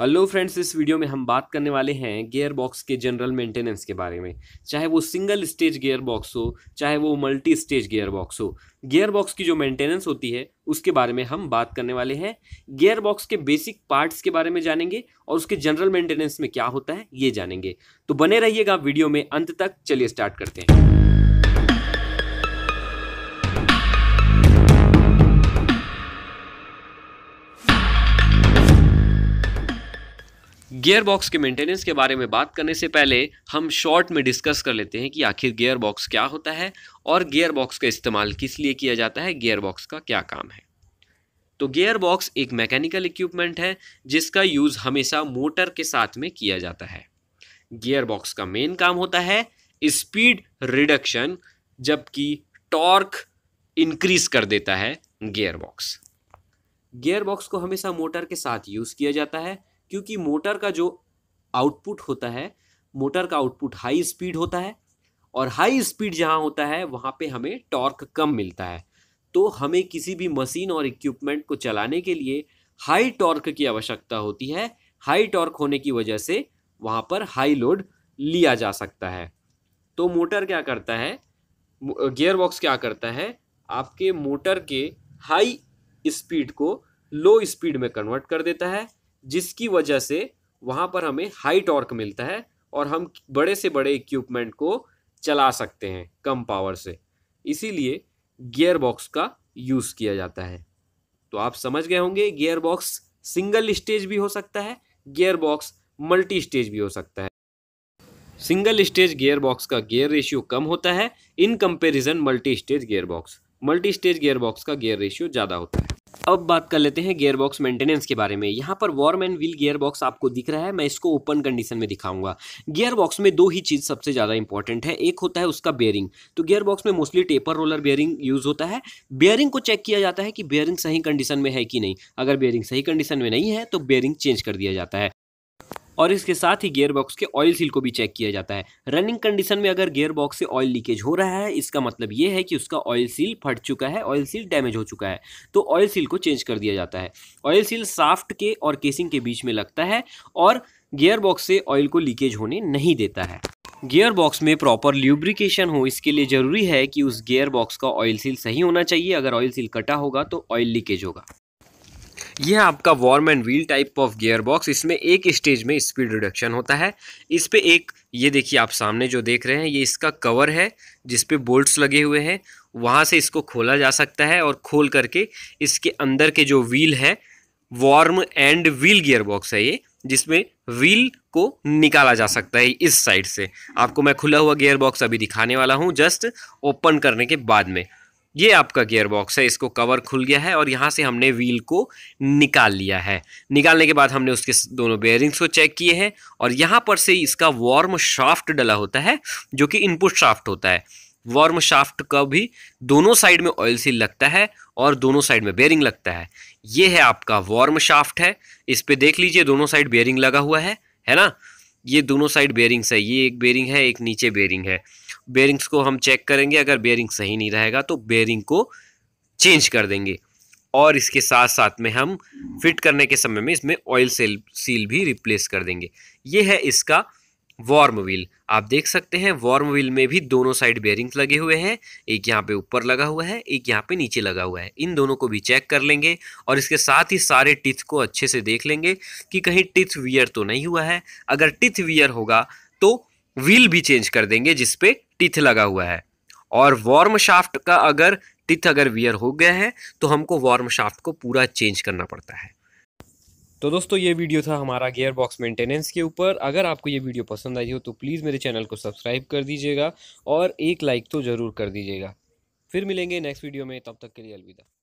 hello friends इस video में हम बात करने वाले हैं गियर बॉक्स के जनरल मेंटेनेंस के बारे में चाहे वो सिंगल स्टेज गियर बॉक्स हो चाहे वो मल्टी स्टेज गियर बॉक्स हो गियर बॉक्स की जो मेंटेनेंस होती है उसके बारे में हम बात करने वाले हैं गियर बॉक्स के बेसिक पार्ट्स के बारे में जानेंगे और उसके जनरल मेंटेनेंस में क्या होता है ये जानेंगे तो बने रहिएगा वीडियो में अंत तक चलिए स्टार्ट करते हैं गियर बॉक्स के मेंटेनेंस के बारे में बात करने से पहले हम शॉर्ट में डिस्कस कर लेते हैं कि आखिर गियर बॉक्स क्या होता है और गियर बॉक्स का इस्तेमाल किस लिए किया जाता है गियर बॉक्स का क्या काम है तो गियर बॉक्स एक मैकेनिकल इक्विपमेंट है जिसका यूज़ हमेशा मोटर के साथ में किया जाता है गियर बॉक्स का मेन काम होता है स्पीड रिडक्शन जबकि टॉर्क इंक्रीज कर देता है गियर बॉक्स गियर बॉक्स को हमेशा मोटर के साथ यूज़ किया जाता है क्योंकि मोटर का जो आउटपुट होता है मोटर का आउटपुट हाई स्पीड होता है और हाई स्पीड जहाँ होता है वहाँ पे हमें टॉर्क कम मिलता है तो हमें किसी भी मशीन और इक्विपमेंट को चलाने के लिए हाई टॉर्क की आवश्यकता होती है हाई टॉर्क होने की वजह से वहाँ पर हाई लोड लिया जा सकता है तो मोटर क्या करता है गियर बॉक्स क्या करता है आपके मोटर के हाई स्पीड को लो स्पीड में कन्वर्ट कर देता है जिसकी वजह से वहाँ पर हमें हाई टॉर्क मिलता है और हम बड़े से बड़े इक्विपमेंट को चला सकते हैं कम पावर से इसीलिए गियर बॉक्स का यूज़ किया जाता है तो आप समझ गए होंगे गियर बॉक्स सिंगल स्टेज भी हो सकता है गियर बॉक्स मल्टी स्टेज भी हो सकता है सिंगल स्टेज गियर बॉक्स का गियर रेशियो कम होता है in comparison multi stage gear box multi stage gearbox का गेयर रेशियो ज़्यादा होता है अब बात कर लेते हैं गेयरबॉक्स मेंटेनेंस के बारे में यहाँ पर वॉर्म एंड व्हील गेयरबॉक्स आपको दिख रहा है मैं इसको ओपन कंडीशन में दिखाऊंगा गेयरबॉक्स में दो ही चीज़ सबसे ज़्यादा इंपॉर्टेंट है एक होता है उसका बेयरिंग तो गेयरबॉक्स में mostly taper roller bearing use होता है बेयरिंग को चेक किया जाता है कि बेयरिंग सही कंडीशन में है कि नहीं अगर बेयरिंग सही कंडीशन में नहीं है तो बेयरिंग चेंज कर दिया जाता है और इसके साथ ही गेयर बॉक्स के ऑयल सील को भी चेक किया जाता है रनिंग कंडीशन में अगर गेयर बॉक्स से ऑयल लीकेज हो रहा है इसका मतलब ये है कि उसका ऑयल सील फट चुका है ऑयल सील डैमेज हो चुका है तो ऑयल सील को चेंज कर दिया जाता है ऑयल सील साफ्ट के और केसिंग के बीच में लगता है और गेयर बॉक्स से ऑयल को लीकेज होने नहीं देता है गियर बॉक्स में प्रॉपर ल्यूब्रिकेशन हो इसके लिए ज़रूरी है कि उस गियर बॉक्स का ऑयल सील सही होना चाहिए अगर ऑयल सील कटा होगा तो ऑयल लीकेज होगा यह आपका worm and wheel type of gear box इसमें एक स्टेज में स्पीड रिडक्शन होता है इस पर एक ये देखिए आप सामने जो देख रहे हैं ये इसका कवर है जिसपे बोल्ट्स लगे हुए हैं वहाँ से इसको खोला जा सकता है और खोल करके इसके अंदर के जो व्हील है worm and wheel gear box है ये जिसमें व्हील को निकाला जा सकता है इस साइड से आपको मैं खुला हुआ गियर बॉक्स अभी दिखाने वाला हूँ जस्ट ओपन करने के बाद में ये आपका गियर बॉक्स है इसको कवर खुल गया है और यहाँ से हमने व्हील को निकाल लिया है निकालने के बाद हमने उसके दोनों बेयरिंग्स को चेक किए हैं और यहाँ पर से इसका वार्म शाफ्ट डला होता है जो कि इनपुट शाफ्ट होता है वार्म शाफ्ट का भी दोनों साइड में ऑयल सील लगता है और दोनों साइड में बेयरिंग लगता है ये है आपका वार्म शाफ्ट है इस पर देख लीजिए दोनों साइड बेयरिंग लगा हुआ है है ना ये दोनों साइड बेयरिंग्स है ये एक बेयरिंग है एक नीचे बेयरिंग है बेयरिंग्स को हम चेक करेंगे अगर बेयरिंग सही नहीं रहेगा तो बेयरिंग को चेंज कर देंगे और इसके साथ साथ में हम फिट करने के समय में इसमें ऑयल सेल सील भी रिप्लेस कर देंगे ये है इसका वार्म व्हील आप देख सकते हैं वार्म व्हील में भी दोनों साइड बेयरिंग्स लगे हुए हैं एक यहाँ पे ऊपर लगा हुआ है एक यहाँ पे नीचे लगा हुआ है इन दोनों को भी चेक कर लेंगे और इसके साथ ही सारे टिथ को अच्छे से देख लेंगे कि कहीं टिथ वियर तो नहीं हुआ है अगर टिथ वियर होगा तो व्हील भी चेंज कर देंगे जिसपे टिथ लगा हुआ है और वार्म शाफ्ट का अगर टिथ अगर वियर हो गया है तो हमको वार्म शाफ्ट को पूरा चेंज करना पड़ता है तो दोस्तों ये वीडियो था हमारा गियर बॉक्स मेंटेनेंस के ऊपर अगर आपको ये वीडियो पसंद आई हो तो प्लीज़ मेरे चैनल को सब्सक्राइब कर दीजिएगा और एक लाइक तो ज़रूर कर दीजिएगा फिर मिलेंगे नेक्स्ट वीडियो में तब तक के लिए अलविदा